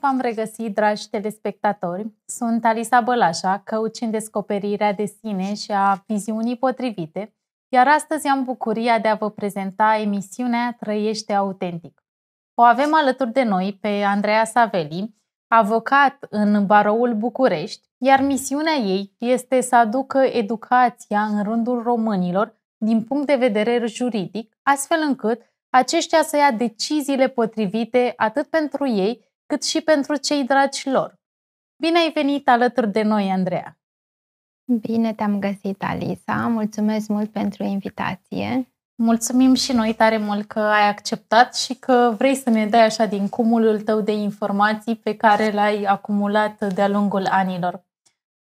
v-am regăsit, dragi telespectatori! Sunt Alisa Bălașa, coach în descoperirea de sine și a viziunii potrivite, iar astăzi am bucuria de a vă prezenta emisiunea Trăiește Autentic. O avem alături de noi pe Andreea Saveli, avocat în baroul București, iar misiunea ei este să aducă educația în rândul românilor din punct de vedere juridic, astfel încât aceștia să ia deciziile potrivite atât pentru ei, cât și pentru cei dragi lor. Bine ai venit alături de noi, Andreea! Bine te-am găsit, Alisa! Mulțumesc mult pentru invitație! Mulțumim și noi tare mult că ai acceptat și că vrei să ne dai așa din cumulul tău de informații pe care l-ai acumulat de-a lungul anilor.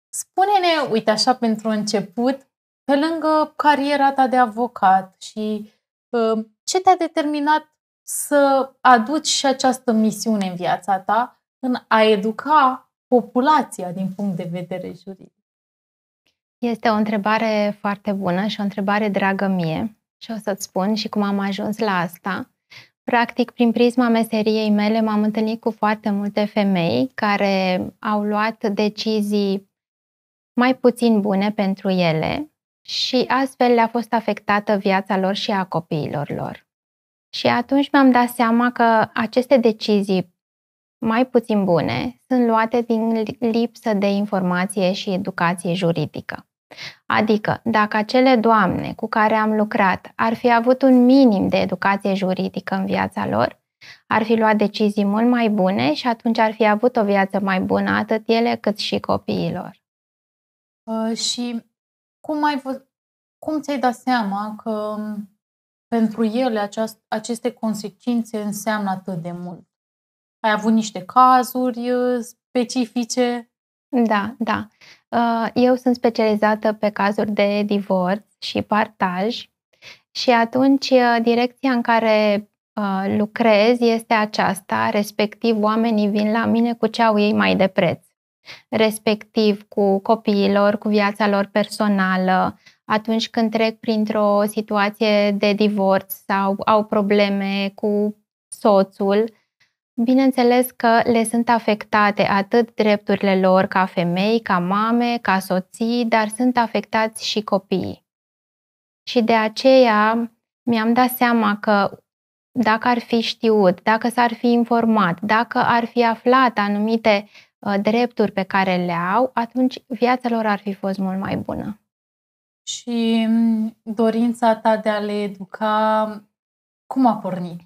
Spune-ne, uite așa pentru început, pe lângă cariera ta de avocat și uh, ce te-a determinat să aduci și această misiune în viața ta, în a educa populația din punct de vedere juridic? Este o întrebare foarte bună și o întrebare dragă mie și o să-ți spun și cum am ajuns la asta. Practic, prin prisma meseriei mele m-am întâlnit cu foarte multe femei care au luat decizii mai puțin bune pentru ele și astfel le-a fost afectată viața lor și a copiilor lor. Și atunci mi-am dat seama că aceste decizii mai puțin bune sunt luate din lipsă de informație și educație juridică. Adică, dacă acele doamne cu care am lucrat ar fi avut un minim de educație juridică în viața lor, ar fi luat decizii mult mai bune și atunci ar fi avut o viață mai bună, atât ele cât și copiilor. Uh, și cum ai văzut, cum ți-ai dat seama că um, pentru ele aceast, aceste consecințe înseamnă atât de mult. Ai avut niște cazuri uh, specifice? Da, da. Uh, eu sunt specializată pe cazuri de divorț și partaj și atunci uh, direcția în care lucrez este aceasta, respectiv oamenii vin la mine cu ce au ei mai de preț respectiv cu copiilor, cu viața lor personală, atunci când trec printr-o situație de divorț sau au probleme cu soțul, bineînțeles că le sunt afectate atât drepturile lor ca femei, ca mame, ca soții, dar sunt afectați și copiii. Și de aceea mi-am dat seama că dacă ar fi știut, dacă s-ar fi informat, dacă ar fi aflat anumite uh, drepturi pe care le au, atunci viața lor ar fi fost mult mai bună și mm, dorința ta de a le educa, cum a pornit?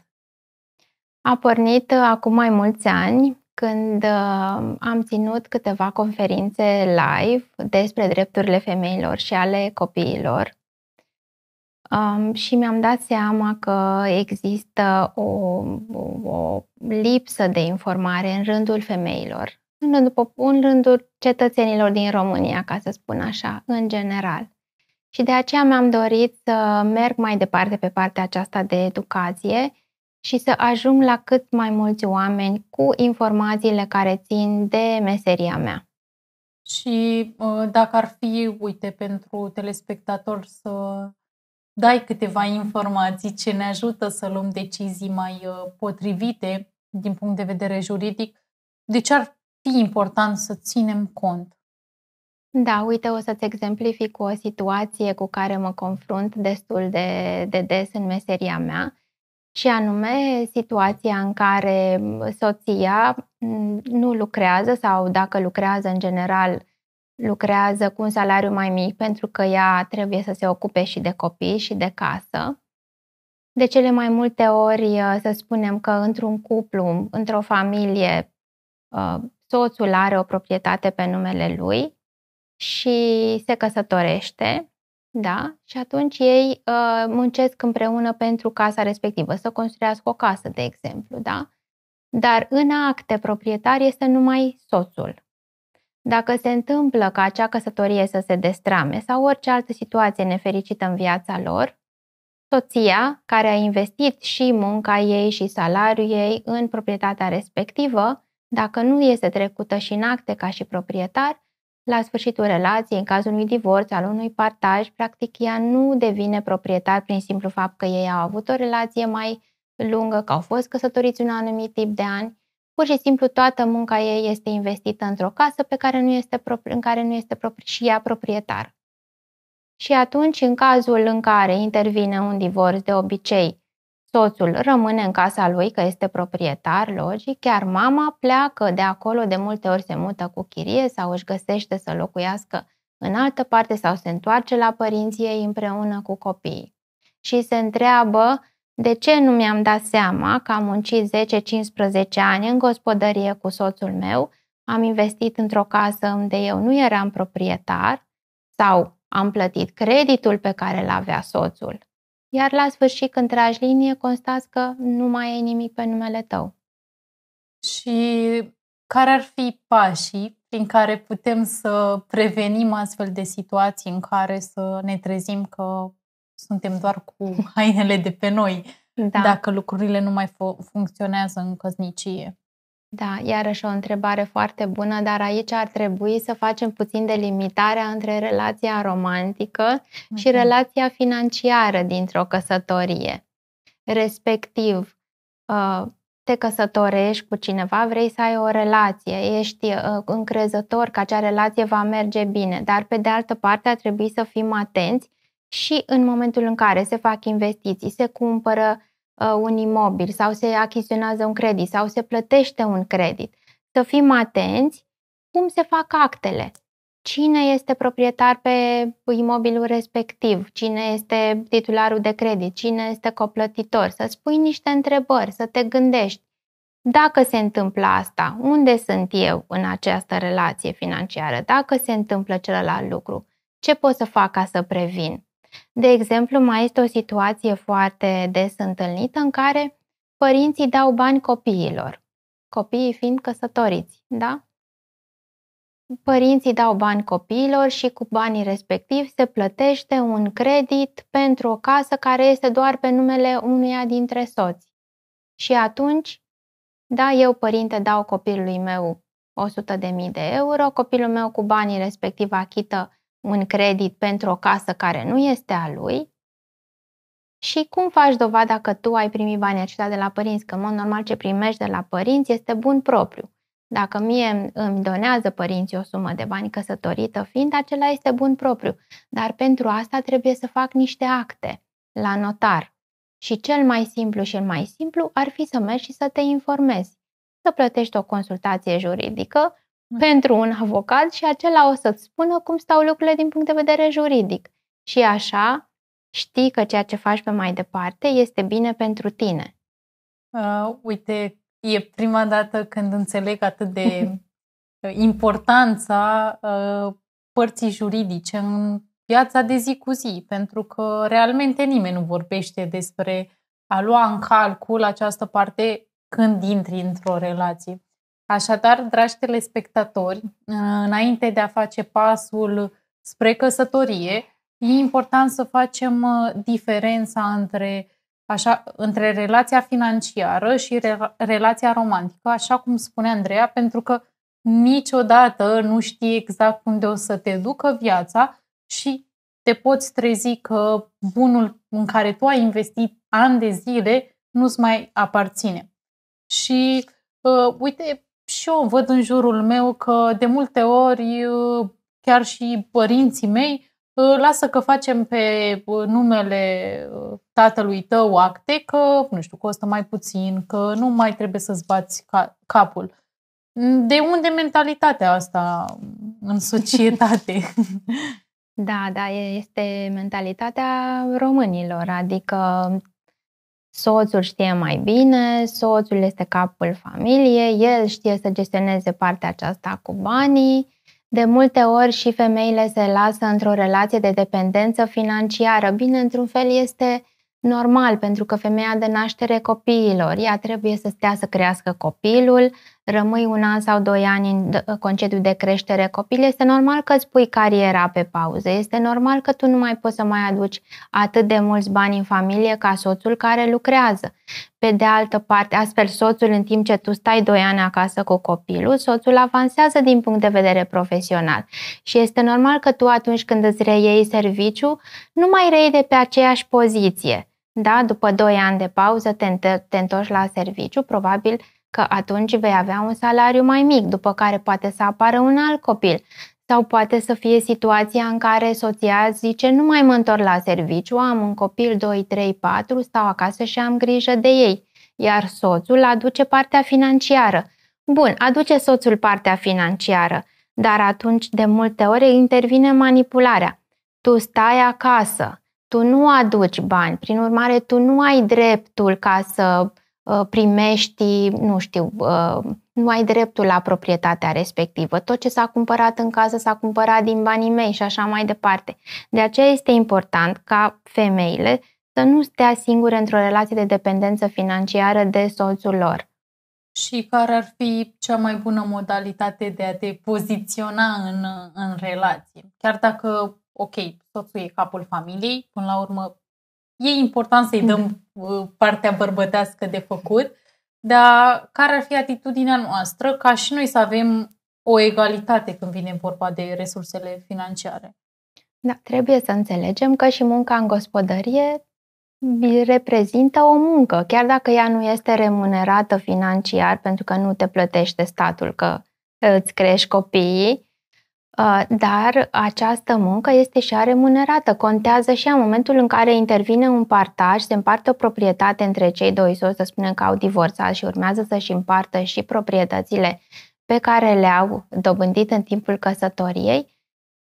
A pornit uh, acum mai mulți ani, când uh, am ținut câteva conferințe live despre drepturile femeilor și ale copiilor. Um, și mi-am dat seama că există o, o lipsă de informare în rândul femeilor, în rândul, în rândul cetățenilor din România, ca să spun așa, în general și de aceea mi-am dorit să merg mai departe pe partea aceasta de educație și să ajung la cât mai mulți oameni cu informațiile care țin de meseria mea. Și uh, dacă ar fi, uite, pentru telespectator să dai câteva informații ce ne ajută să luăm decizii mai uh, potrivite din punct de vedere juridic, de ce ar fi important să ținem cont? Da, uite, o să-ți exemplific o situație cu care mă confrunt destul de, de des în meseria mea, și anume situația în care soția mm, nu lucrează sau dacă lucrează în general, lucrează cu un salariu mai mic pentru că ea trebuie să se ocupe și de copii și de casă. De cele mai multe ori, uh, să spunem că într-un cuplu, într-o familie, uh, soțul are o proprietate pe numele lui, și se căsătorește, da? Și atunci ei uh, muncesc împreună pentru casa respectivă, să construiască o casă, de exemplu, da? Dar în acte proprietar este numai soțul. Dacă se întâmplă ca acea căsătorie să se destrame sau orice altă situație nefericită în viața lor, soția, care a investit și munca ei și salariul ei în proprietatea respectivă, dacă nu este trecută și în acte ca și proprietar, la sfârșitul relației, în cazul unui divorț, al unui partaj, practic ea nu devine proprietar prin simplu fapt că ei au avut o relație mai lungă, că au fost căsătoriți un anumit tip de ani. Pur și simplu toată munca ei este investită într-o casă pe care nu este propri, în care nu este propri, și ea proprietar. Și atunci, în cazul în care intervine un divorț de obicei, Soțul rămâne în casa lui, că este proprietar, logic, chiar mama pleacă de acolo, de multe ori se mută cu chirie sau își găsește să locuiască în altă parte sau se întoarce la părinții ei împreună cu copiii. Și se întreabă de ce nu mi-am dat seama că am muncit 10-15 ani în gospodărie cu soțul meu, am investit într-o casă unde eu nu eram proprietar sau am plătit creditul pe care l avea soțul iar la sfârșit, când tragi linie, constați că nu mai e nimic pe numele tău. Și care ar fi pașii prin care putem să prevenim astfel de situații în care să ne trezim că suntem doar cu hainele de pe noi, da. dacă lucrurile nu mai funcționează în căsnicie? Da, iarăși o întrebare foarte bună, dar aici ar trebui să facem puțin delimitarea între relația romantică și relația financiară dintr-o căsătorie. Respectiv, ă, te căsătorești cu cineva, vrei să ai o relație, ești ă, încrezător că acea relație va merge bine, dar pe de altă parte ar trebui să fim atenți și în momentul în care se fac investiții, se cumpără Uh, un imobil sau se achiziționează un credit sau se plătește un credit. Să fim atenți cum se fac actele. Cine este proprietar pe imobilul respectiv? Cine este titularul de credit? Cine este coplătitor? Să spui niște întrebări, să te gândești. Dacă se întâmplă asta, unde sunt eu în această relație financiară? Dacă se întâmplă celălalt lucru, ce pot să fac ca să previn? De exemplu, mai este o situație foarte des întâlnită în care părinții dau bani copiilor, copiii fiind căsătoriți, da? Părinții dau bani copiilor și cu banii respectivi se plătește un credit pentru o casă care este doar pe numele unuia dintre soți. Și atunci, da, eu, părinte, dau copilului meu 100.000 de euro, copilul meu cu banii respectiv achită un credit pentru o casă care nu este a lui și cum faci dovada că tu ai primit banii aceștia de la părinți, că în mod normal ce primești de la părinți este bun propriu. Dacă mie îmi donează părinții o sumă de bani căsătorită fiind, acela este bun propriu. Dar pentru asta trebuie să fac niște acte la notar. Și cel mai simplu și cel mai simplu ar fi să mergi și să te informezi. Să plătești o consultație juridică pentru un avocat și acela o să-ți spună cum stau lucrurile din punct de vedere juridic. Și așa știi că ceea ce faci pe mai departe este bine pentru tine. Uh, uite, e prima dată când înțeleg atât de importanța uh, părții juridice în viața de zi cu zi, pentru că realmente nimeni nu vorbește despre a lua în calcul această parte când intri într-o relație. Așadar, dragi telespectatori, uh, înainte de a face pasul spre căsătorie, e important să facem uh, diferența între, așa, între relația financiară și re- relația romantică, așa cum spune Andreea, pentru că niciodată nu știi exact unde o să te ducă viața și te poți trezi că bunul în care tu ai investit ani de zile nu-ți mai aparține. Și uh, uite, și eu văd în jurul meu că de multe ori uh, chiar și părinții mei uh, lasă că facem pe uh, numele tatălui tău acte că, nu știu, costă mai puțin, că nu mai trebuie să-ți bați capul. De unde mentalitatea asta în societate? Da, da, este mentalitatea românilor, adică soțul știe mai bine, soțul este capul familiei, el știe să gestioneze partea aceasta cu banii. De multe ori și femeile se lasă într-o relație de dependență financiară. Bine, într-un fel este normal, pentru că femeia de naștere copiilor, ea trebuie să stea să crească copilul, rămâi un an sau doi ani în concediu de creștere copil, este normal că îți pui cariera pe pauză, este normal că tu nu mai poți să mai aduci atât de mulți bani în familie ca soțul care lucrează. Pe de altă parte, astfel soțul, în timp ce tu stai doi ani acasă cu copilul, soțul avansează din punct de vedere profesional. Și este normal că tu atunci când îți reiei serviciu, nu mai rei de pe aceeași poziție. Da, după 2 ani de pauză te, te întorci la serviciu, probabil că atunci vei avea un salariu mai mic, după care poate să apară un alt copil. Sau poate să fie situația în care soția zice nu mai mă întorc la serviciu, am un copil 2, 3, 4, stau acasă și am grijă de ei. Iar soțul aduce partea financiară. Bun, aduce soțul partea financiară, dar atunci de multe ori intervine manipularea. Tu stai acasă, tu nu aduci bani, prin urmare tu nu ai dreptul ca să Uh, primești, nu știu, uh, nu ai dreptul la proprietatea respectivă. Tot ce s-a cumpărat în casă s-a cumpărat din banii mei și așa mai departe. De aceea este important ca femeile să nu stea singure într-o relație de dependență financiară de soțul lor. Și care ar fi cea mai bună modalitate de a te poziționa în, în relație? Chiar dacă, ok, soțul e capul familiei, până la urmă e important să-i dăm mm-hmm. uh, partea bărbătească de făcut, dar care ar fi atitudinea noastră ca și noi să avem o egalitate când vine vorba de resursele financiare? Da, trebuie să înțelegem că și munca în gospodărie reprezintă o muncă, chiar dacă ea nu este remunerată financiar pentru că nu te plătește statul că uh, îți crești copiii, Uh, dar această muncă este și a remunerată. Contează și în momentul în care intervine un partaj, se împarte o proprietate între cei doi soți, să spunem că au divorțat și urmează să-și împartă și proprietățile pe care le-au dobândit în timpul căsătoriei,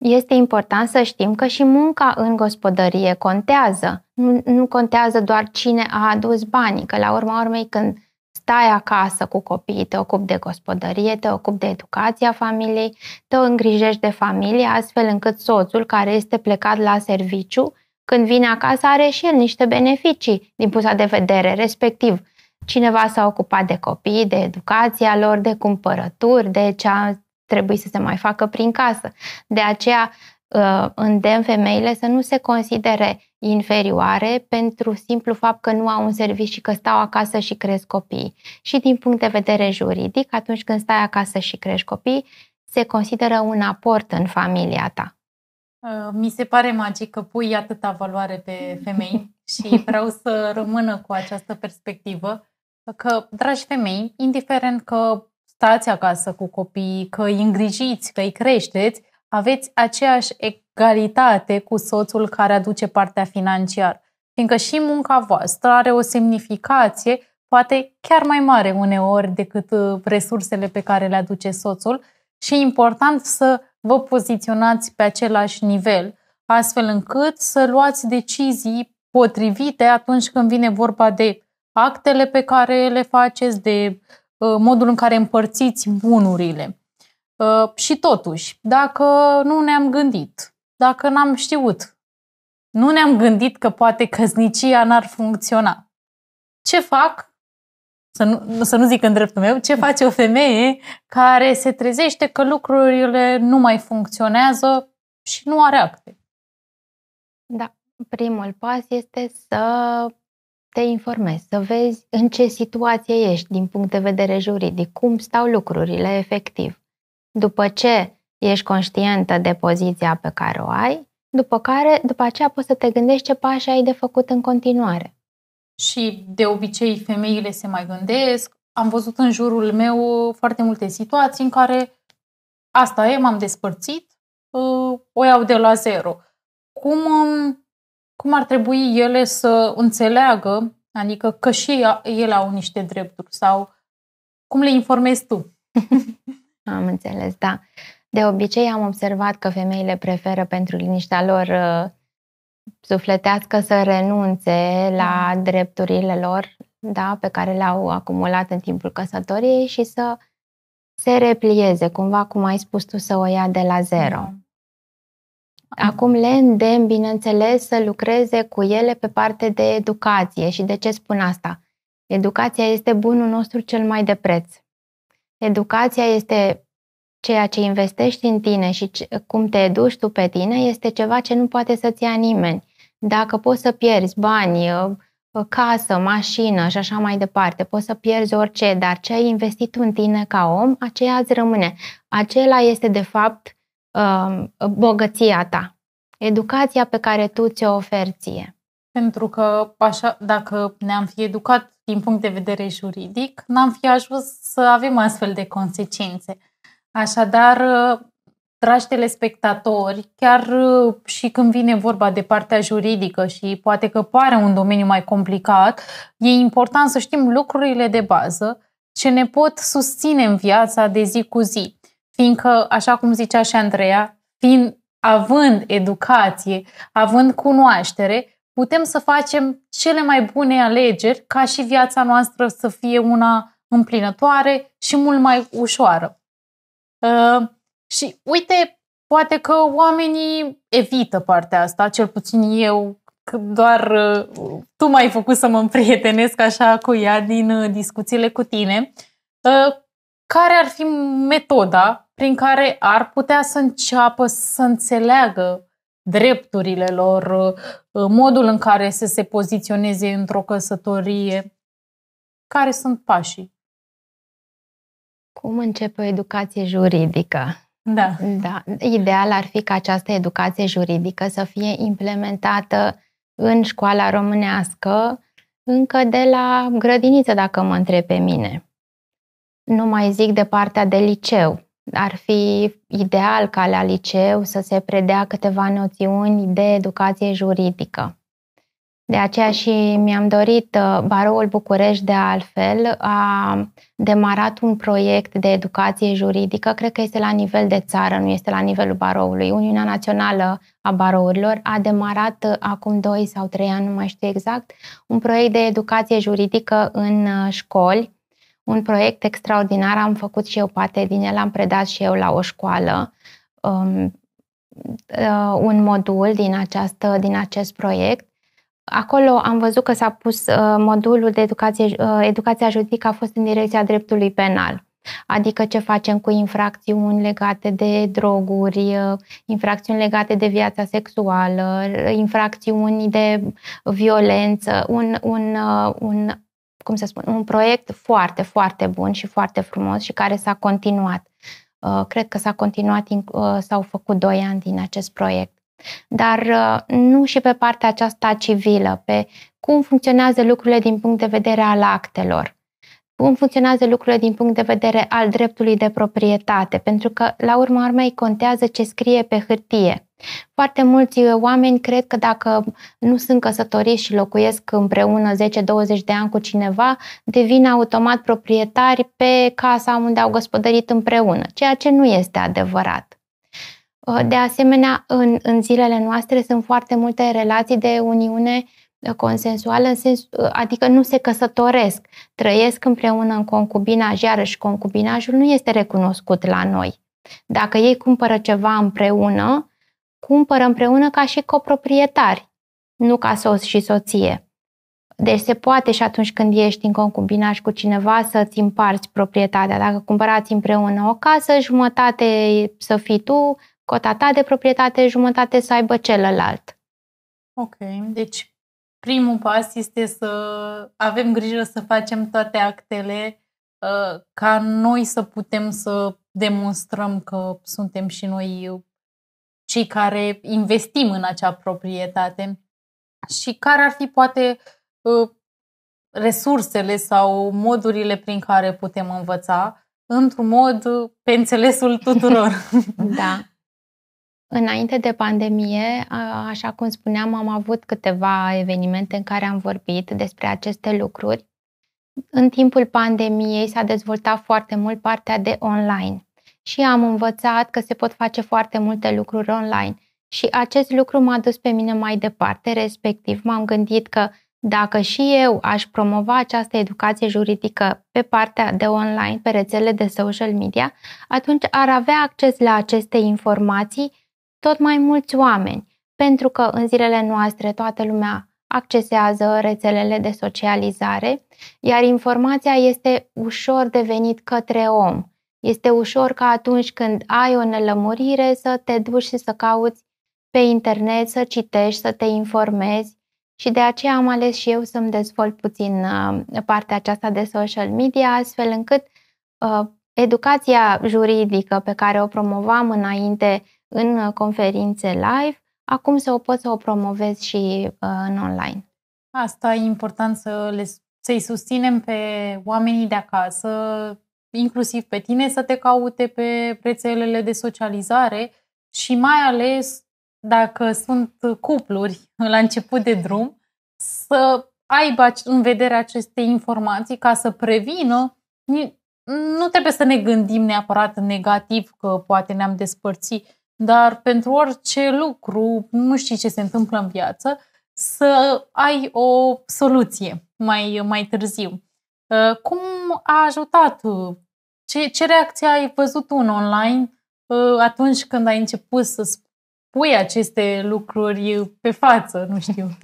este important să știm că și munca în gospodărie contează. Nu, nu contează doar cine a adus banii, că la urma urmei când stai acasă cu copiii, te ocupi de gospodărie, te ocupi de educația familiei, te îngrijești de familie, astfel încât soțul care este plecat la serviciu, când vine acasă, are și el niște beneficii din pusa de vedere, respectiv cineva s-a ocupat de copii, de educația lor, de cumpărături, de ce a trebuit să se mai facă prin casă. De aceea uh, îndemn femeile să nu se considere inferioare pentru simplu fapt că nu au un serviciu și că stau acasă și cresc copii. Și din punct de vedere juridic, atunci când stai acasă și crești copii, se consideră un aport în familia ta. Uh, mi se pare magic că pui atâta valoare pe femei și vreau să rămână cu această perspectivă că, dragi femei, indiferent că stați acasă cu copii, că îi îngrijiți, că îi creșteți, aveți aceeași egalitate cu soțul care aduce partea financiară, fiindcă și munca voastră are o semnificație poate chiar mai mare uneori decât uh, resursele pe care le aduce soțul și e important să vă poziționați pe același nivel, astfel încât să luați decizii potrivite atunci când vine vorba de actele pe care le faceți, de uh, modul în care împărțiți bunurile. Uh, și totuși, dacă nu ne-am gândit, dacă n-am știut, nu ne-am gândit că poate căsnicia n-ar funcționa. Ce fac? Să nu, să nu zic în dreptul meu, ce face o femeie care se trezește că lucrurile nu mai funcționează și nu are acte? Da, primul pas este să te informezi, să vezi în ce situație ești din punct de vedere juridic, cum stau lucrurile efectiv după ce ești conștientă de poziția pe care o ai, după care, după aceea poți să te gândești ce pași ai de făcut în continuare. Și de obicei femeile se mai gândesc. Am văzut în jurul meu foarte multe situații în care asta e, m-am despărțit, uh, o iau de la zero. Cum, um, cum ar trebui ele să înțeleagă, adică că și ele au niște drepturi sau cum le informezi tu? Am înțeles, da. De obicei am observat că femeile preferă pentru liniștea lor uh, sufletească să renunțe la da. drepturile lor da, pe care le-au acumulat în timpul căsătoriei și să se replieze, cumva, cum ai spus tu, să o ia de la zero. Da. Acum le îndemn, bineînțeles, să lucreze cu ele pe parte de educație. Și de ce spun asta? Educația este bunul nostru cel mai de preț. Educația este ceea ce investești în tine și cum te educi tu pe tine este ceva ce nu poate să-ți ia nimeni. Dacă poți să pierzi bani, ă, ă, casă, mașină și așa mai departe, poți să pierzi orice, dar ce ai investit în tine ca om, aceea îți rămâne. Acela este, de fapt, ă, bogăția ta, educația pe care tu ți-o oferi ție. Pentru că așa, dacă ne-am fi educat din punct de vedere juridic, n-am fi ajuns să avem astfel de consecințe. Așadar, dragi telespectatori, chiar uh, și când vine vorba de partea juridică și poate că pare un domeniu mai complicat, e important să știm lucrurile de bază ce ne pot susține în viața de zi cu zi. Fiindcă, așa cum zicea și Andreea, fiind, având educație, având cunoaștere, putem să facem cele mai bune alegeri ca și viața noastră să fie una împlinătoare și mult mai ușoară. Uh, și uite, poate că oamenii evită partea asta, cel puțin eu, că doar uh, tu m-ai făcut să mă împrietenesc așa cu ea din uh, discuțiile cu tine. Uh, care ar fi metoda prin care ar putea să înceapă să înțeleagă drepturile lor, uh, modul în care să se poziționeze într-o căsătorie. Care sunt pașii? Cum începe o educație juridică? Da. da. Ideal ar fi ca această educație juridică să fie implementată în școala românească încă de la grădiniță, dacă mă întreb pe mine. Nu mai zic de partea de liceu, ar fi ideal ca la liceu să se predea câteva noțiuni de educație juridică. De aceea și mi-am dorit, uh, Baroul București de altfel a demarat un proiect de educație juridică, cred că este la nivel de țară, nu este la nivelul baroului. Uniunea Națională a Barourilor a demarat uh, acum 2 sau 3 ani, nu mai știu exact, un proiect de educație juridică în uh, școli, un proiect extraordinar, am făcut și eu parte din el, am predat și eu la o școală um, uh, un modul din, această, din acest proiect. Acolo am văzut că s-a pus uh, modulul de educație, uh, educația juridică a fost în direcția dreptului penal. Adică ce facem cu infracțiuni legate de droguri, uh, infracțiuni legate de viața sexuală, uh, infracțiuni de violență, un, un, uh, un cum să spun, un proiect foarte, foarte bun și foarte frumos și care s-a continuat. Uh, cred că s-a continuat, uh, s-au făcut doi ani din acest proiect. Dar uh, nu și pe partea aceasta civilă, pe cum funcționează lucrurile din punct de vedere al actelor, cum funcționează lucrurile din punct de vedere al dreptului de proprietate, pentru că, la urma urmei, contează ce scrie pe hârtie. Foarte mulți uh, oameni cred că dacă nu sunt căsătoriți și locuiesc împreună 10-20 de ani cu cineva, devin automat proprietari pe casa unde au gospodărit împreună, ceea ce nu este adevărat. Uh, de asemenea, în, în zilele noastre sunt foarte multe relații de uniune uh, consensuală, în sens, adică nu se căsătoresc, trăiesc împreună în concubinaj, iarăși concubinajul nu este recunoscut la noi. Dacă ei cumpără ceva împreună, cumpără împreună ca și coproprietari, nu ca sos și soție. Deci se poate și atunci când ești în concubinaj cu cineva să-ți împarți proprietatea. Dacă cumpărați împreună o casă, jumătate să fii tu, cota ta de proprietate, jumătate să aibă celălalt. Ok, deci primul pas este să avem grijă să facem toate actele uh, ca noi să putem să demonstrăm că suntem și noi cei care investim în acea proprietate și care ar fi poate uh, resursele sau modurile prin care putem învăța într-un mod uh, pe înțelesul tuturor. da. Înainte de pandemie, așa cum spuneam, am avut câteva evenimente în care am vorbit despre aceste lucruri. În timpul pandemiei s-a dezvoltat foarte mult partea de online și am învățat că se pot face foarte multe lucruri online. Și acest lucru m-a dus pe mine mai departe, respectiv m-am gândit că dacă și eu aș promova această educație juridică pe partea de online, pe rețele de social media, atunci ar avea acces la aceste informații tot mai mulți oameni, pentru că în zilele noastre toată lumea accesează rețelele de socializare, iar informația este ușor de venit către om. Este ușor ca atunci când ai o nelămurire să te duci și să cauți pe internet, să citești, să te informezi și de aceea am ales și eu să-mi dezvolt puțin uh, partea aceasta de social media, astfel încât uh, educația juridică pe care o promovam înainte în uh, conferințe live, acum să o pot să o promovez și în online. Asta e important să le, să-i susținem pe oamenii de acasă, inclusiv pe tine să te caute pe rețelele de socializare și mai ales dacă sunt cupluri la început de drum, să aibă în vedere aceste informații ca să prevină. Nu trebuie să ne gândim neapărat negativ că poate ne-am despărțit, dar pentru orice lucru, nu știi ce se întâmplă în viață, să ai o soluție mai, mai târziu. Cum a ajutat uh, ce, ce reacție ai văzut tu în online uh, atunci când ai început să spui aceste lucruri pe față, nu știu?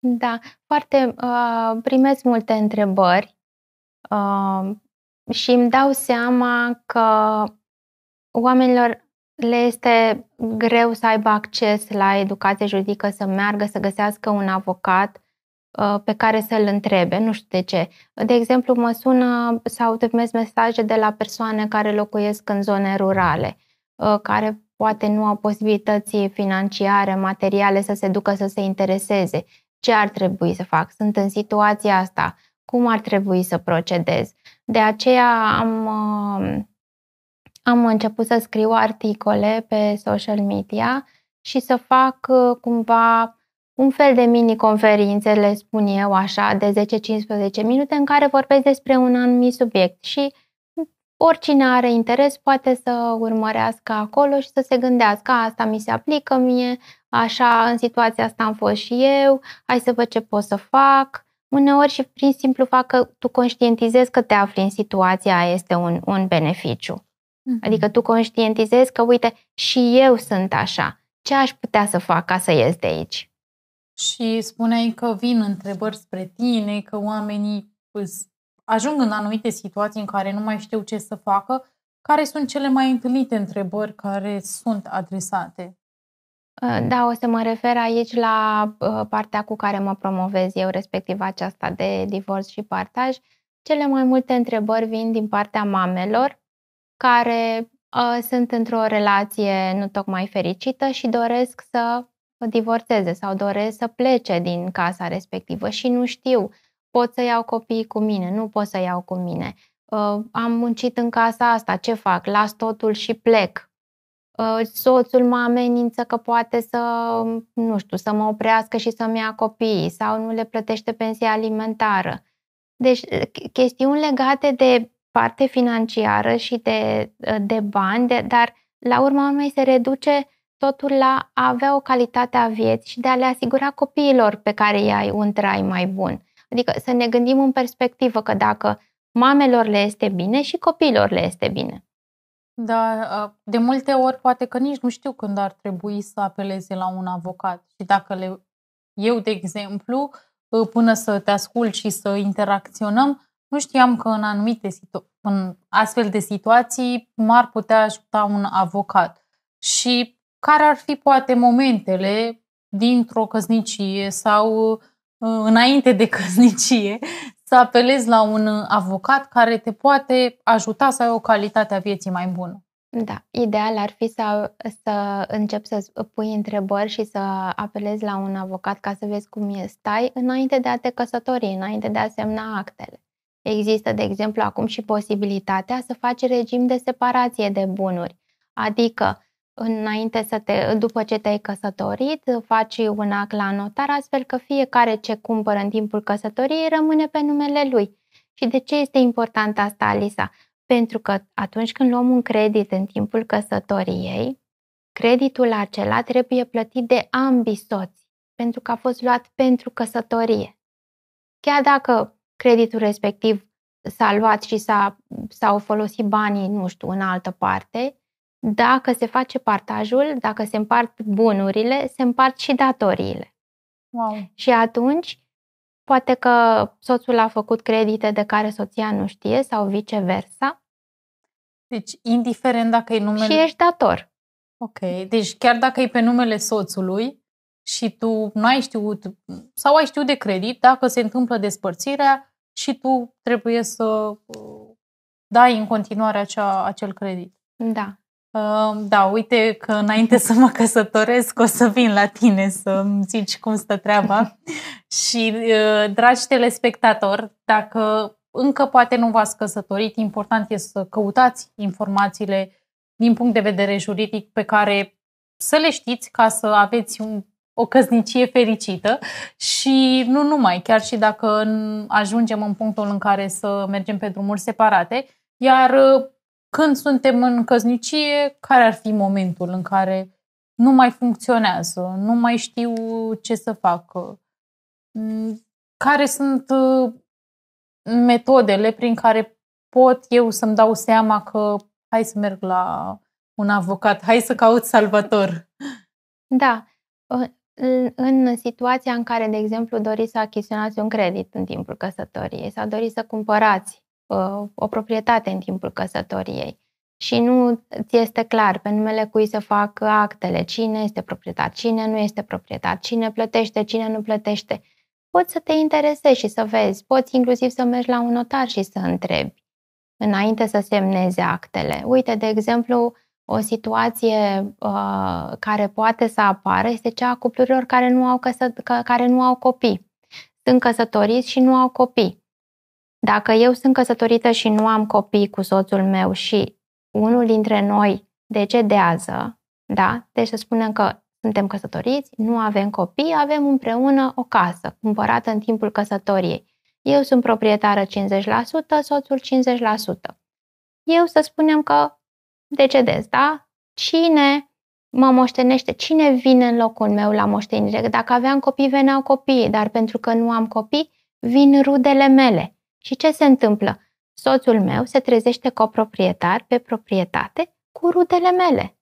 Da, foarte. Uh, primesc multe întrebări uh, și îmi dau seama că oamenilor le este greu să aibă acces la educație juridică, să meargă, să găsească un avocat Uh, pe care să-l întrebe, nu știu de ce. De exemplu, mă sună sau primesc mesaje de la persoane care locuiesc în zone rurale, uh, care poate nu au posibilității financiare, materiale să se ducă să se intereseze. Ce ar trebui să fac? Sunt în situația asta. Cum ar trebui să procedez? De aceea am, uh, am început să scriu articole pe social media și să fac cumva un fel de mini-conferințe, le spun eu așa, de 10-15 minute, în care vorbesc despre un anumit subiect și oricine are interes poate să urmărească acolo și să se gândească, asta mi se aplică mie, așa, în situația asta am fost și eu, hai să văd ce pot să fac. Uneori și prin simplu fac că tu conștientizezi că te afli în situația aia este un, un beneficiu. Mm-hmm. Adică tu conștientizezi că, uite, și eu sunt așa. Ce aș putea să fac ca să ies de aici? Și spuneai că vin întrebări spre tine, că oamenii ajung în anumite situații în care nu mai știu ce să facă. Care sunt cele mai întâlnite întrebări care sunt adresate? Ă, da, o să mă refer aici la ă, partea cu care mă promovez eu, respectiv aceasta de divorț și partaj. Cele mai multe întrebări vin din partea mamelor, care uh, sunt într-o relație nu tocmai fericită și doresc să divorțeze sau doresc să plece din casa respectivă și nu știu, pot să iau copiii cu mine, nu pot să iau cu mine, uh, am muncit în casa asta, ce fac? Las totul și plec. Uh, soțul mă amenință că poate să, nu știu, să mă oprească și să-mi ia copiii sau nu le plătește pensia alimentară. Deci, chestiuni legate de parte financiară și de, uh, de bani, de, dar la urma urmei se reduce totul la a avea o calitate a vieții și de a le asigura copiilor pe care i-ai un trai mai bun. Adică să ne gândim în perspectivă că dacă mamelor le este bine și copiilor le este bine. Da, de multe ori poate că nici nu știu când ar trebui să apeleze la un avocat. Și dacă le, eu, de exemplu, ă, până să te ascult și să interacționăm, nu știam că în anumite situ- în astfel de situații m-ar putea ajuta un avocat. Și care ar fi poate momentele dintr-o căsnicie sau uh, înainte de căsnicie să apelezi la un avocat care te poate ajuta să ai o calitate a vieții mai bună. Da, ideal ar fi să, să încep să pui întrebări și să apelezi la un avocat ca să vezi cum e stai înainte de a te căsători, înainte de a semna actele. Există, de exemplu, acum și posibilitatea să faci regim de separație de bunuri, adică înainte să te, după ce te-ai căsătorit, faci un act la notar, astfel că fiecare ce cumpără în timpul căsătoriei rămâne pe numele lui. Și de ce este important asta, Alisa? Pentru că atunci când luăm un credit în timpul căsătoriei, creditul acela trebuie plătit de ambii soți, pentru că a fost luat pentru căsătorie. Chiar dacă creditul respectiv s-a luat și s-a, s-au folosit banii, nu știu, în altă parte, dacă se face partajul, dacă se împart bunurile, se împart și datoriile. Wow. Și atunci, poate că soțul a făcut credite de care soția nu știe sau viceversa. Deci, indiferent dacă e numele... Și ești dator. Ok, deci chiar dacă e pe numele soțului și tu nu ai știut sau ai știut de credit, dacă se întâmplă despărțirea și tu trebuie să uh, dai în continuare acea, acel credit. Da da, uite că înainte să mă căsătoresc o să vin la tine să zici cum stă treaba. și, dragi telespectatori, dacă încă poate nu v-ați căsătorit, important este să căutați informațiile din punct de vedere juridic pe care să le știți ca să aveți un, o căsnicie fericită și nu numai, chiar și dacă ajungem în punctul în care să mergem pe drumuri separate. Iar când suntem în căsnicie, care ar fi momentul în care nu mai funcționează, nu mai știu ce să fac, mm, care sunt uh, metodele prin care pot eu să-mi dau seama că hai să merg la un avocat, hai să caut salvator. Da. Uh, în situația în care, de exemplu, doriți să achiziționați un credit în timpul căsătoriei sau doriți să cumpărați o proprietate în timpul căsătoriei și nu ți este clar pe numele cui să fac actele, cine este proprietar, cine nu este proprietar, cine plătește, cine nu plătește. Poți să te interesezi și să vezi, poți inclusiv să mergi la un notar și să întrebi înainte să semneze actele. Uite, de exemplu, o situație uh, care poate să apară este cea a cuplurilor care nu au, căsă, care nu au copii. Sunt căsătoriți și nu au copii. Dacă eu sunt căsătorită și nu am copii cu soțul meu și unul dintre noi decedează, da? Deci să spunem că suntem căsătoriți, nu avem copii, avem împreună o casă cumpărată în timpul căsătoriei. Eu sunt proprietară 50%, soțul 50%. Eu să spunem că decedez, da? Cine mă moștenește? Cine vine în locul meu la moștenire? Dacă aveam copii, veneau copii, dar pentru că nu am copii, vin rudele mele. Și ce se întâmplă? Soțul meu se trezește coproprietar pe proprietate cu rudele mele.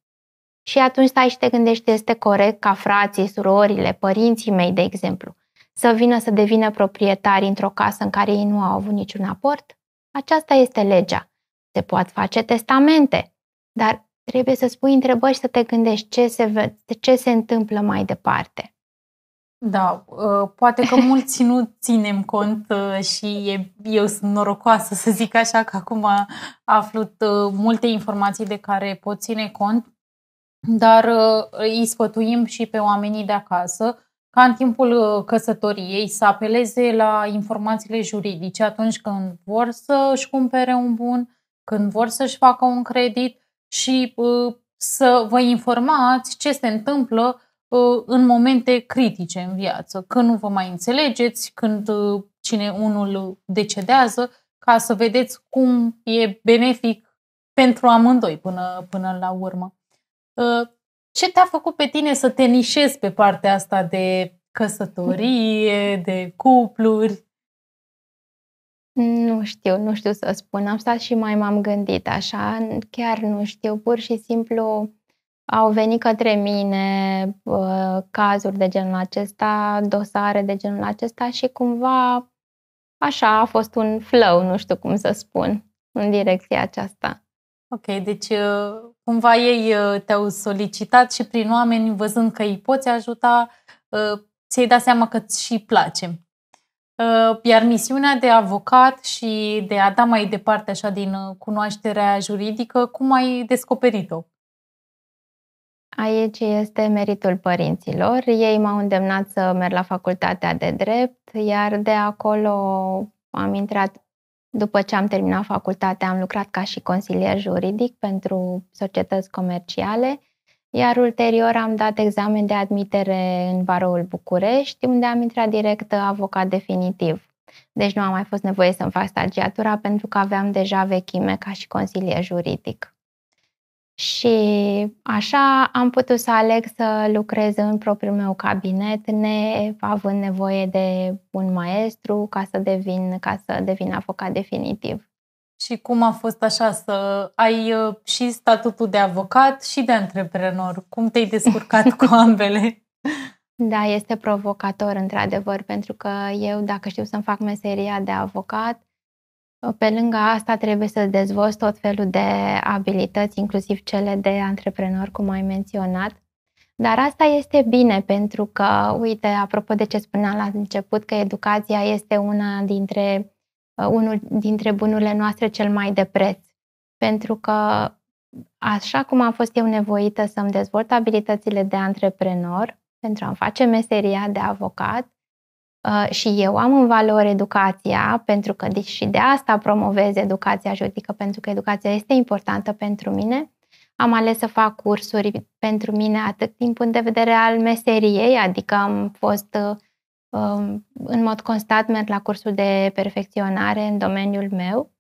Și atunci stai și te gândești, este corect ca frații, surorile, părinții mei, de exemplu, să vină să devină proprietari într-o casă în care ei nu au avut niciun aport? Aceasta este legea. Se pot face testamente, dar trebuie să spui întrebări și să te gândești ce se, ce se întâmplă mai departe. Da, uh, poate că mulți nu ținem cont uh, și eu sunt norocoasă să zic așa că acum aflut uh, multe informații de care pot ține cont, dar îi sfătuim și pe oamenii de acasă ca în timpul căsătoriei să apeleze la informațiile juridice atunci când vor să-și cumpere un bun, când vor să-și facă un credit și să vă informați ce se întâmplă Ă, în momente critice în viață, când nu vă mai înțelegeți, când ă, cine unul decedează, ca să vedeți cum e benefic pentru amândoi până, până la urmă. Ă, ce te-a făcut pe tine să te nișezi pe partea asta de căsătorie, de cupluri? Nu știu, nu știu să spun. Am stat și mai m-am gândit așa, chiar nu știu, pur și simplu au venit către mine uh, cazuri de genul acesta, dosare de genul acesta și cumva așa a fost un flow, nu știu cum să spun, în direcția aceasta. Ok, deci uh, cumva ei uh, te-au solicitat și prin oameni, văzând că îi poți ajuta, uh, ți-ai dat seama că îți și place. Uh, iar misiunea de avocat și de a da mai departe așa din uh, cunoașterea juridică, cum ai descoperit-o? Aici este meritul părinților. Ei m-au îndemnat să merg la facultatea de drept, iar de acolo am intrat după ce am terminat facultatea, am lucrat ca și consilier juridic pentru societăți comerciale, iar ulterior am dat examen de admitere în Baroul București, unde am intrat direct avocat definitiv. Deci nu am mai fost nevoie să-mi fac stagiatura pentru că aveam deja vechime ca și consilier juridic. Și așa am putut să aleg să lucrez în propriul meu cabinet, ne având nevoie de un maestru ca să devin, ca să devin avocat definitiv. Și cum a fost așa să ai uh, și statutul de avocat și de antreprenor? Cum te-ai descurcat cu ambele? Da, este provocator într-adevăr, pentru că eu, dacă știu să-mi fac meseria de avocat, pe lângă asta trebuie să dezvolți tot felul de abilități, inclusiv cele de antreprenor, cum ai menționat. Dar asta este bine pentru că, uite, apropo de ce spuneam la început, că educația este una dintre, uh, unul dintre bunurile noastre cel mai de preț. Pentru că, așa cum am fost eu nevoită să-mi dezvolt abilitățile de antreprenor pentru a-mi face meseria de avocat, Uh, și eu am în valoare educația, pentru că deci și de asta promovez educația juridică, pentru că educația este importantă pentru mine, am ales să fac cursuri pentru mine atât din punct de vedere al meseriei, adică am fost um, în mod constant merg la cursul de perfecționare în domeniul meu,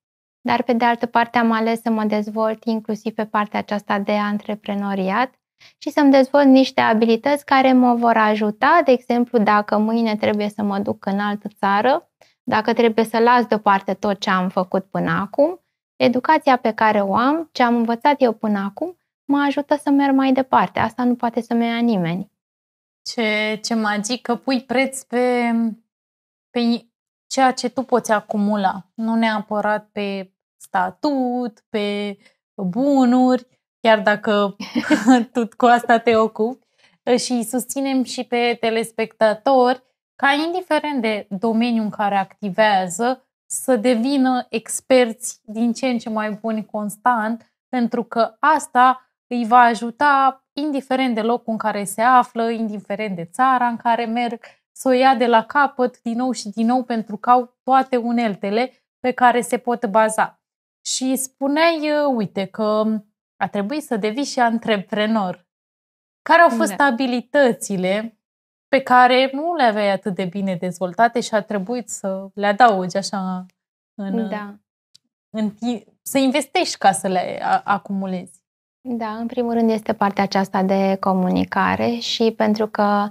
dar pe de altă parte am ales să mă dezvolt inclusiv pe partea aceasta de antreprenoriat, și să-mi dezvolt niște abilități care mă vor ajuta, de exemplu, dacă mâine trebuie să mă duc în altă țară, dacă trebuie să las deoparte tot ce am făcut până acum, educația pe care o am, ce am învățat eu până acum, mă ajută să merg mai departe. Asta nu poate să-mi ia nimeni. Ce, ce magic că pui preț pe, pe ceea ce tu poți acumula, nu neapărat pe statut, pe bunuri, chiar dacă tu cu asta te ocupi, și susținem și pe telespectatori ca, indiferent de domeniul în care activează, să devină experți din ce în ce mai buni constant, pentru că asta îi va ajuta, indiferent de locul în care se află, indiferent de țara în care merg, să o ia de la capăt din nou și din nou pentru că au toate uneltele pe care se pot baza. Și spuneai, uite, că a trebuit să devii și antreprenor. Care au fost da. abilitățile pe care nu le aveai atât de bine dezvoltate și a trebuit să le adaugi așa în, da. în să investești ca să le acumulezi? Da, în primul rând este partea aceasta de comunicare și pentru că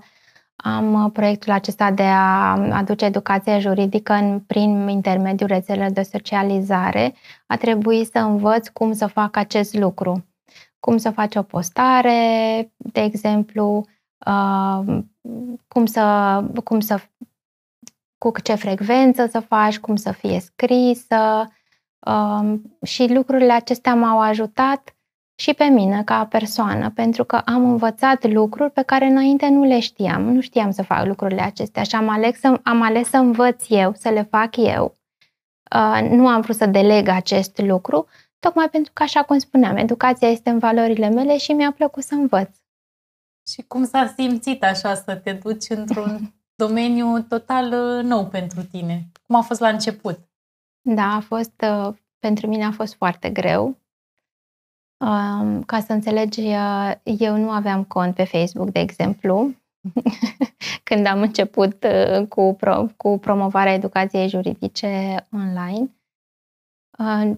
am uh, proiectul acesta de a um, aduce educația juridică în, prin intermediul rețelelor de socializare, a trebuit să învăț cum să fac acest lucru. Cum să faci o postare, de exemplu, uh, cum să, cum să cu ce frecvență să faci, cum să fie scrisă um, și lucrurile acestea m-au ajutat și pe mine ca persoană, pentru că am învățat lucruri pe care înainte nu le știam. Nu știam să fac lucrurile acestea și am ales să, am ales să învăț eu, să le fac eu. Uh, nu am vrut să deleg acest lucru, tocmai pentru că, așa cum spuneam, educația este în valorile mele și mi-a plăcut să învăț. Și cum s-a simțit așa să te duci într-un domeniu total uh, nou pentru tine? Cum a fost la început? Da, a fost, uh, pentru mine a fost foarte greu Um, ca să înțelegi, eu nu aveam cont pe Facebook, de exemplu, când am început uh, cu, pro- cu promovarea educației juridice online. Uh,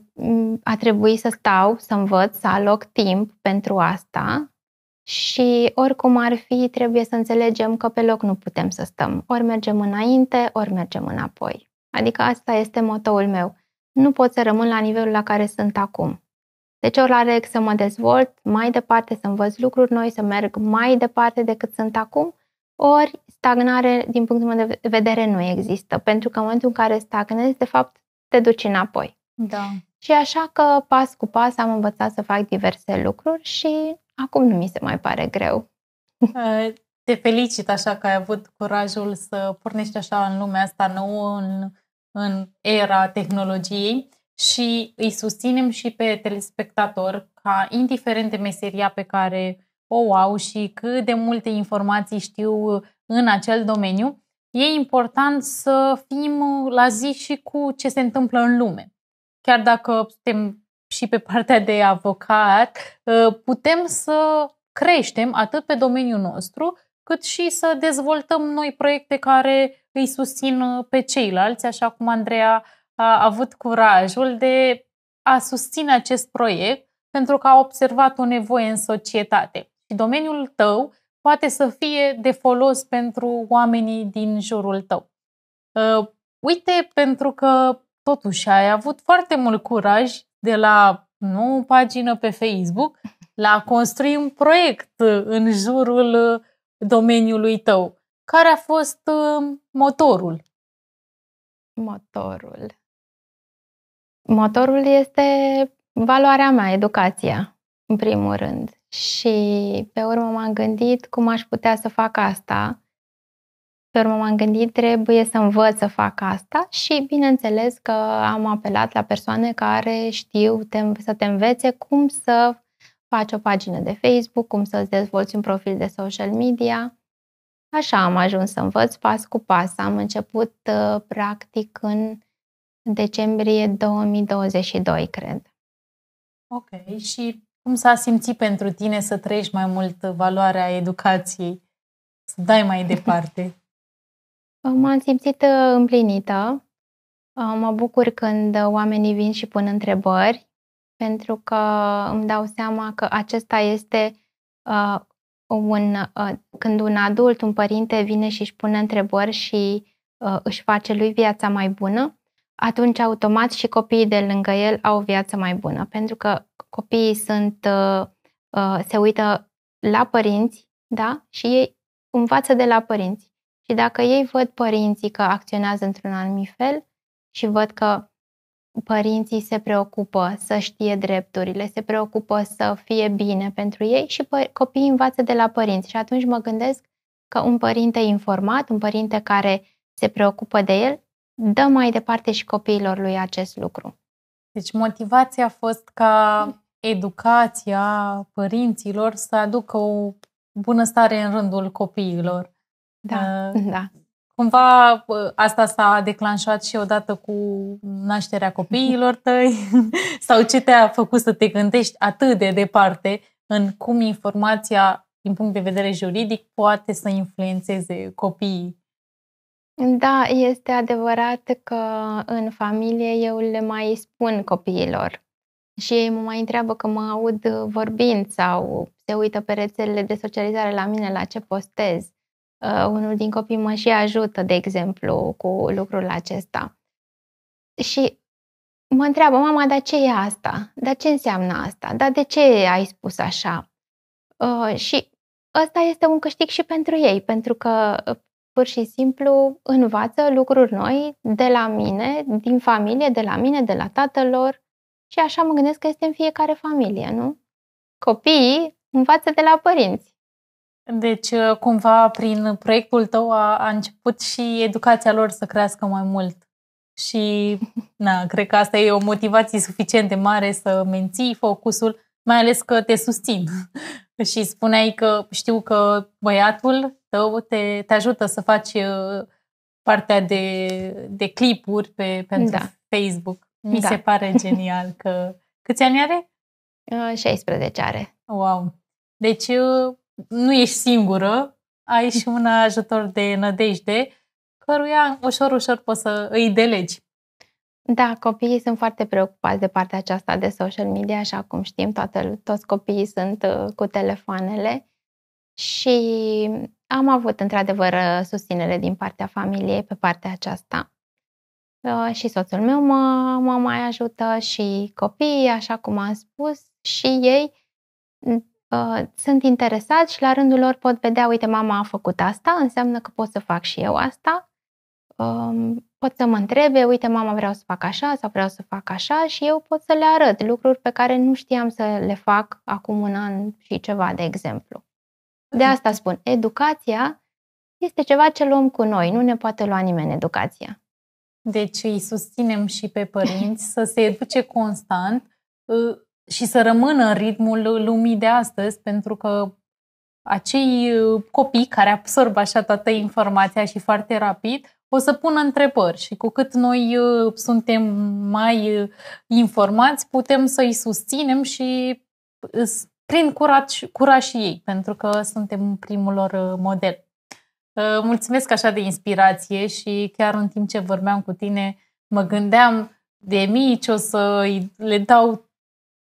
a trebuit să stau, să învăț, să aloc timp pentru asta și oricum ar fi, trebuie să înțelegem că pe loc nu putem să stăm. Ori mergem înainte, ori mergem înapoi. Adică asta este motoul meu. Nu pot să rămân la nivelul la care sunt acum. Deci ori la aleg să mă dezvolt mai departe, să învăț lucruri noi, să merg mai departe decât sunt acum, ori stagnare din punctul meu de vedere nu există, pentru că în momentul în care stagnezi, de fapt, te duci înapoi. Da. Și așa că pas cu pas am învățat să fac diverse lucruri și acum nu mi se mai pare greu. Eh, te felicit așa că ai avut curajul să pornești așa în lumea asta nouă, în, în era tehnologiei și îi susținem și pe telespectator ca, indiferent de meseria pe care o au și cât de multe informații știu în acel domeniu, e important să fim la zi și cu ce se întâmplă în lume. Chiar dacă suntem și pe partea de avocat, uh, putem să creștem atât pe domeniul nostru, cât și să dezvoltăm noi proiecte care îi susțin pe ceilalți, așa cum Andreea a avut curajul de a susține acest proiect pentru că a observat o nevoie în societate. Și domeniul tău poate să fie de folos pentru oamenii din jurul tău. Ă, uite, pentru că totuși ai avut foarte mult curaj de la nu o pagină pe Facebook la a construi un proiect în jurul domeniului tău. Care a fost ă, motorul? Motorul. Motorul este valoarea mea, educația, în primul rând. Și pe urmă m-am gândit cum aș putea să fac asta. Pe urmă m-am gândit trebuie să învăț să fac asta și bineînțeles că am apelat la persoane care știu te, să te învețe cum să faci o pagină de Facebook, cum să-ți dezvolți un profil de social media. Așa am ajuns să învăț pas cu pas. Am început uh, practic în decembrie 2022, cred. Ok, și cum s-a simțit pentru tine să trăiești mai mult valoarea educației, să dai mai departe? M-am simțit uh, împlinită. Uh, mă bucur când oamenii vin și pun întrebări, pentru că îmi dau seama că acesta este uh, un, uh, când un adult, un părinte vine și își pune întrebări și uh, își face lui viața mai bună, atunci automat și copiii de lângă el au o viață mai bună, pentru că copiii sunt, uh, uh, se uită la părinți, da? Și ei învață de la părinți. Și dacă ei văd părinții că acționează într-un anumit fel și văd că părinții se preocupă să știe drepturile, se preocupă să fie bine pentru ei și copiii învață de la părinți. Și atunci mă gândesc că un părinte informat, un părinte care se preocupă de el, dă mai departe și copiilor lui acest lucru. Deci motivația a fost ca educația părinților să aducă o bunăstare în rândul copiilor. Da, uh, da. Cumva uh, asta s-a declanșat și odată cu nașterea copiilor tăi sau ce te-a făcut să te gândești atât de departe în cum informația din punct de vedere juridic poate să influențeze copiii. Da, este adevărat că în familie eu le mai spun copiilor și ei mă mai întreabă că mă aud vorbind sau se uită pe rețelele de socializare la mine, la ce postez. Uh, unul din copii mă și ajută, de exemplu, cu lucrul acesta. Și mă întreabă, mama, dar ce e asta? Dar ce înseamnă asta? Dar de ce ai spus așa? Uh, și ăsta este un câștig și pentru ei, pentru că pur și simplu învață lucruri noi de la mine, din familie, de la mine, de la tatăl lor, și așa mă gândesc că este în fiecare familie, nu? Copiii învață de la părinți. Deci, uh, cumva, prin proiectul tău a, a început și educația lor să crească mai mult. Și, na, cred că asta e o motivație suficient de mare să menții focusul, mai ales că te susțin. și spuneai că știu că băiatul tău te, te ajută să faci uh, partea de, de clipuri pe, pentru da. Facebook. Mi da. se pare genial că... Câți ani are? 16 uh, are. Wow! Deci uh, nu ești singură, ai și un ajutor de nădejde, căruia ușor, ușor poți să îi delegi. Da, copiii sunt foarte preocupați de partea aceasta de social media, așa cum știm, toate, toți copiii sunt cu telefoanele și am avut într-adevăr ă, susținere din partea familiei pe partea aceasta. Ă, și soțul meu mă, mă mai ajută și copiii, așa cum am spus, și ei uh, sunt interesați și la rândul lor pot vedea, uite, mama a făcut asta, înseamnă că pot să fac și eu asta. pot să mă întrebe, uite, mama vreau să fac așa sau vreau să fac așa și eu pot să le arăt lucruri pe care nu știam să le fac acum un an și ceva, de exemplu. De asta spun, educația este ceva ce luăm cu noi, nu ne poate lua nimeni educația. Deci îi susținem și pe părinți să se educe constant ă, și să rămână în ritmul lumii de astăzi, pentru că acei ă, copii care absorb așa toată informația și foarte rapid, o să pună întrebări și cu cât noi ă, suntem mai informați, putem să-i susținem și prin curaj, curaj și ei, pentru că suntem primul lor uh, model. Uh, mulțumesc așa de inspirație și chiar în timp ce vorbeam cu tine, mă gândeam de mici o să le dau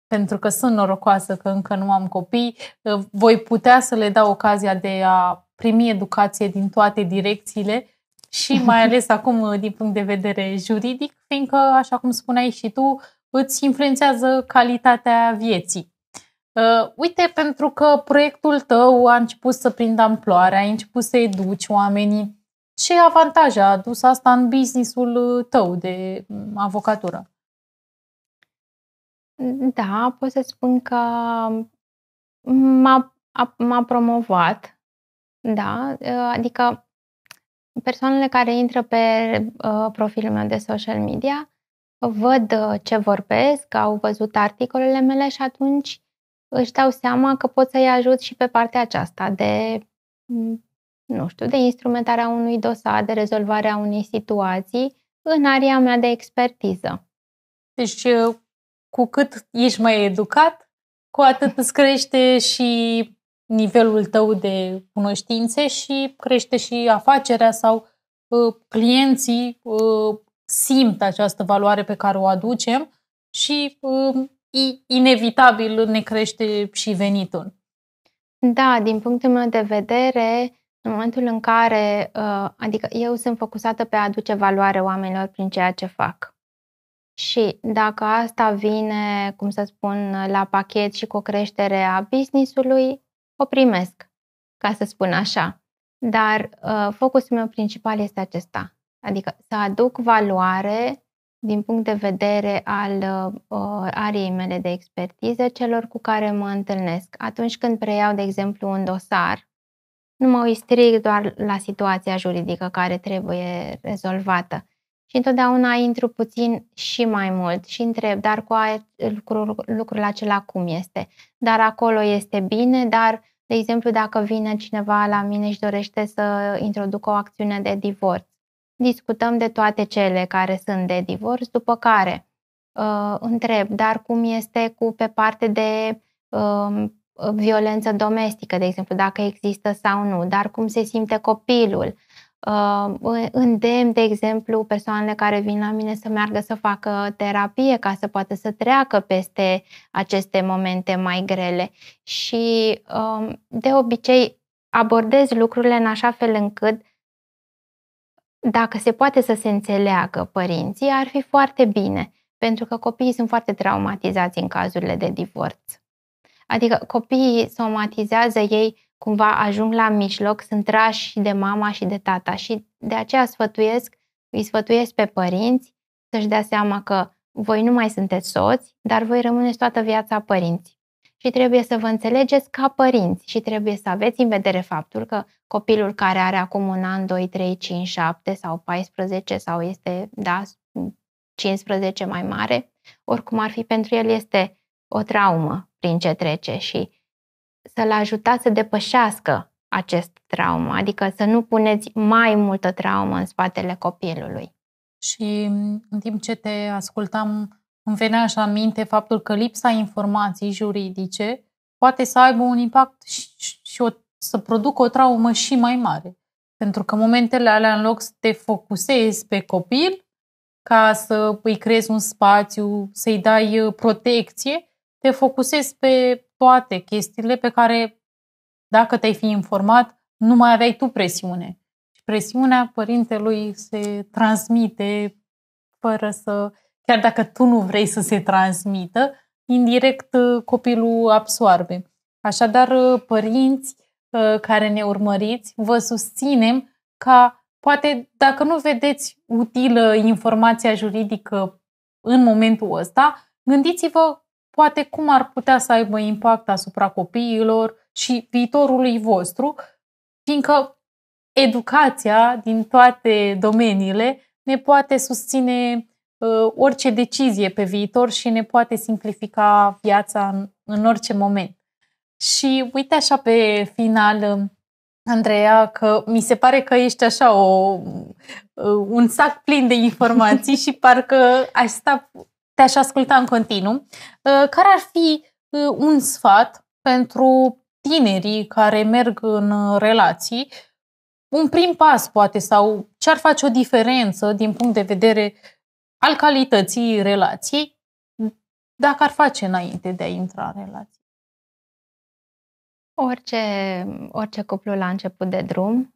pentru că sunt norocoasă că încă nu am copii, uh, voi putea să le dau ocazia de a primi educație din toate direcțiile și mai ales acum din punct de vedere juridic, fiindcă, așa cum spuneai și tu, îți influențează calitatea vieții. Uh, uite, pentru că proiectul tău a început să prindă amploare, ai început să educi oamenii. Ce avantaje a adus asta în businessul uh, tău de mm, avocatură? Da, pot să spun că m-a, a, m-a promovat, da, uh, adică persoanele care intră pe uh, profilul meu de social media văd ce vorbesc, au văzut articolele mele și atunci își dau seama că pot să-i ajut și pe partea aceasta de, nu știu, de instrumentarea unui dosar, de rezolvarea unei situații în area mea de expertiză. Deci, cu cât ești mai educat, cu atât îți crește și nivelul tău de cunoștințe și crește și afacerea sau uh, clienții uh, simt această valoare pe care o aducem și uh, inevitabil ne crește și venitul. Da, din punctul meu de vedere, în momentul în care, uh, adică eu sunt focusată pe a aduce valoare oamenilor prin ceea ce fac. Și dacă asta vine, cum să spun, la pachet și cu o creștere a businessului, o primesc, ca să spun așa. Dar uh, focusul meu principal este acesta, adică să aduc valoare din punct de vedere al uh, ariei mele de expertiză, celor cu care mă întâlnesc. Atunci când preiau, de exemplu, un dosar, nu mă uit strict doar la situația juridică care trebuie rezolvată. Și întotdeauna intru puțin și mai mult și întreb, dar cu lucrul, lucrul acela cum este? Dar acolo este bine, dar, de exemplu, dacă vine cineva la mine și dorește să introducă o acțiune de divorț, discutăm de toate cele care sunt de divorț, după care uh, întreb, dar cum este cu pe parte de uh, violență domestică, de exemplu, dacă există sau nu, dar cum se simte copilul. Uh, îndemn, de exemplu, persoanele care vin la mine să meargă să facă terapie ca să poată să treacă peste aceste momente mai grele. Și uh, de obicei abordez lucrurile în așa fel încât dacă se poate să se înțeleagă părinții, ar fi foarte bine, pentru că copiii sunt foarte traumatizați în cazurile de divorț. Adică copiii somatizează ei, cumva ajung la mijloc, sunt trași de mama și de tata și de aceea sfătuiesc, îi sfătuiesc pe părinți să-și dea seama că voi nu mai sunteți soți, dar voi rămâneți toată viața părinți. Și trebuie să vă înțelegeți ca părinți și trebuie să aveți în vedere faptul că copilul care are acum un an, 2, 3, 5, 7 sau 14 sau este, da, 15 mai mare, oricum ar fi pentru el este o traumă prin ce trece și să-l ajutați să depășească acest traumă, adică să nu puneți mai multă traumă în spatele copilului. Și mm, în timp ce te ascultam, îmi venea așa în minte faptul că lipsa informației juridice poate să aibă un impact și, și o să producă o traumă și mai mare. Pentru că momentele alea, în loc să te focusezi pe copil, ca să îi creezi un spațiu, să-i dai uh, protecție, te focusezi pe toate chestiile pe care, dacă te-ai fi informat, nu mai aveai tu presiune. Și presiunea părintelui se transmite fără să, chiar dacă tu nu vrei să se transmită, indirect uh, copilul absoarbe. Așadar, uh, părinți Uh, care ne urmăriți, vă susținem ca poate dacă nu vedeți utilă informația juridică în momentul ăsta, gândiți-vă poate cum ar putea să aibă impact asupra copiilor și viitorului vostru, fiindcă educația din toate domeniile ne poate susține uh, orice decizie pe viitor și ne poate simplifica viața în, în orice moment. Și uite așa pe final, um, Andreea, că mi se pare că ești așa o, uh, un sac plin de informații și parcă aș sta, te-aș asculta în continuu. Uh, care ar fi uh, un sfat pentru tinerii care merg în relații? Un prim pas, poate, sau ce ar face o diferență din punct de vedere al calității relației dacă ar face înainte de a intra în relație? Orice, orice cuplu la început de drum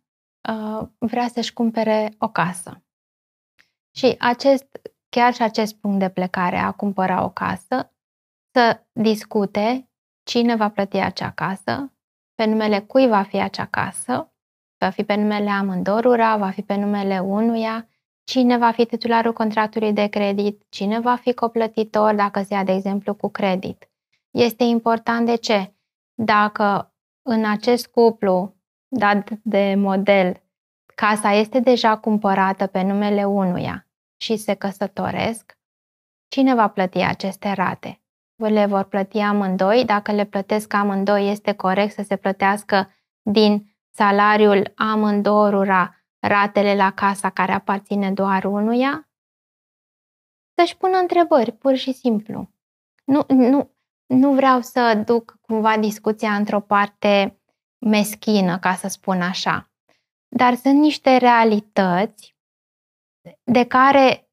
uh, vrea să-și cumpere o casă. Și acest, chiar și acest punct de plecare a cumpăra o casă, să discute cine va plăti acea casă, pe numele cui va fi acea casă, va fi pe numele amândorura, va fi pe numele unuia, cine va fi titularul contractului de credit, cine va fi coplătitor dacă se ia, de exemplu, cu credit. Este important de ce? Dacă în acest cuplu dat de model, casa este deja cumpărată pe numele unuia și se căsătoresc, cine va plăti aceste rate? Le vor plăti amândoi, dacă le plătesc amândoi, este corect să se plătească din salariul amândorura ratele la casa care aparține doar unuia? Să-și pună întrebări, pur și simplu. Nu, nu, nu vreau să duc cumva discuția într-o parte meschină, ca să spun așa. Dar sunt niște realități de care,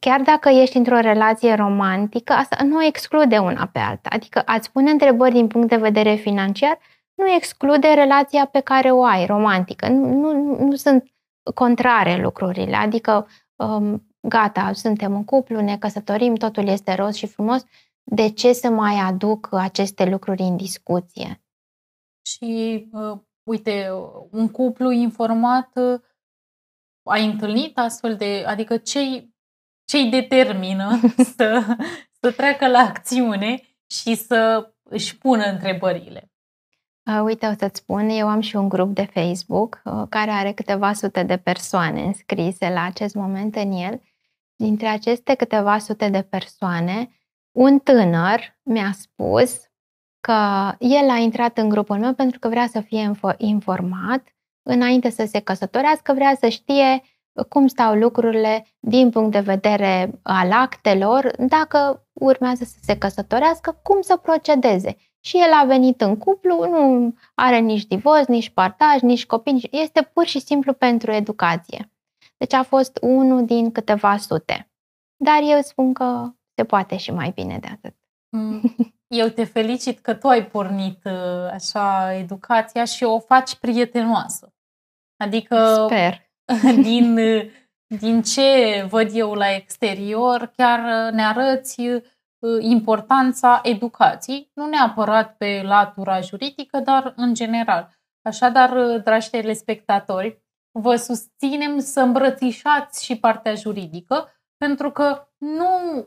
chiar dacă ești într-o relație romantică, asta nu exclude una pe alta. Adică ați pune întrebări din punct de vedere financiar nu exclude relația pe care o ai, romantică. Nu, nu, nu sunt contrare lucrurile. Adică, um, gata, suntem un cuplu, ne căsătorim, totul este roz și frumos de ce să mai aduc aceste lucruri în discuție? Și, uh, uite, un cuplu informat uh, întâlnit astfel de, adică ce-i, ce determină să, să treacă la acțiune și să își pună întrebările? Uh, uite, o să-ți spun, eu am și un grup de Facebook uh, care are câteva sute de persoane înscrise la acest moment în el. Dintre aceste câteva sute de persoane, un tânăr mi-a spus că el a intrat în grupul meu pentru că vrea să fie informat înainte să se căsătorească, vrea să știe cum stau lucrurile din punct de vedere al actelor, dacă urmează să se căsătorească, cum să procedeze. Și el a venit în cuplu, nu are nici divorț, nici partaj, nici copii, este pur și simplu pentru educație. Deci a fost unul din câteva sute. Dar eu spun că se poate și mai bine de atât. Mm. Eu te felicit că tu ai pornit uh, așa educația și o faci prietenoasă. Adică Sper. din din ce văd eu la exterior, chiar uh, ne arăți uh, importanța educației, nu neapărat pe latura juridică, dar în general. Așadar, dragi telespectatori, vă susținem să îmbrățișați și partea juridică, pentru că nu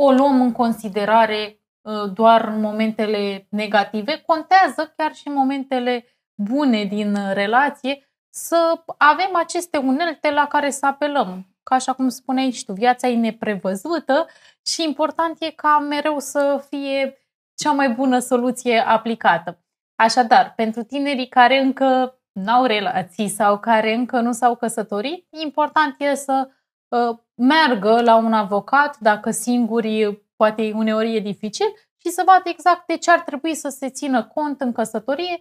o luăm în considerare ă, doar în momentele negative, contează chiar și în momentele bune din ă, relație să avem aceste unelte la care să apelăm. Ca așa cum spuneai și tu, viața e neprevăzută și important e ca mereu să fie cea mai bună soluție aplicată. Așadar, pentru tinerii care încă n-au relații sau care încă nu s-au căsătorit, important e să ă, meargă la un avocat, dacă singuri poate uneori e dificil, și să vadă exact de ce ar trebui să se țină cont în căsătorie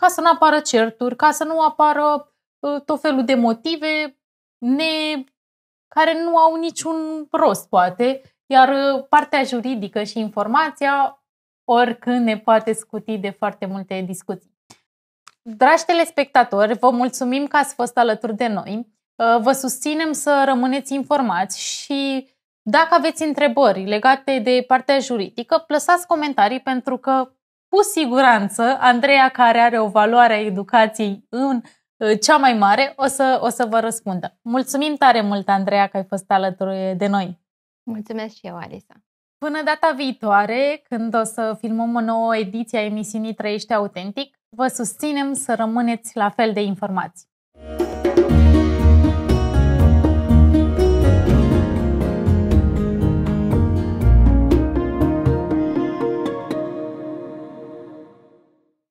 ca să nu apară certuri, ca să nu apară ă, tot felul de motive ne... care nu au niciun rost, poate, iar ă, partea juridică și informația oricând ne poate scuti de foarte multe discuții. Dragi telespectatori, vă mulțumim că ați fost alături de noi. Uh, vă susținem să rămâneți informați și dacă aveți întrebări legate de partea juridică, lăsați comentarii pentru că cu siguranță Andreea, care are o valoare a educației în uh, cea mai mare, o să, o să vă răspundă. Mulțumim tare mult, Andreea, că ai fost alături de noi. Mulțumesc și eu, Alisa. Până data viitoare, când o să filmăm o nouă ediție a emisiunii Trăiește Autentic, vă susținem să rămâneți la fel de informați.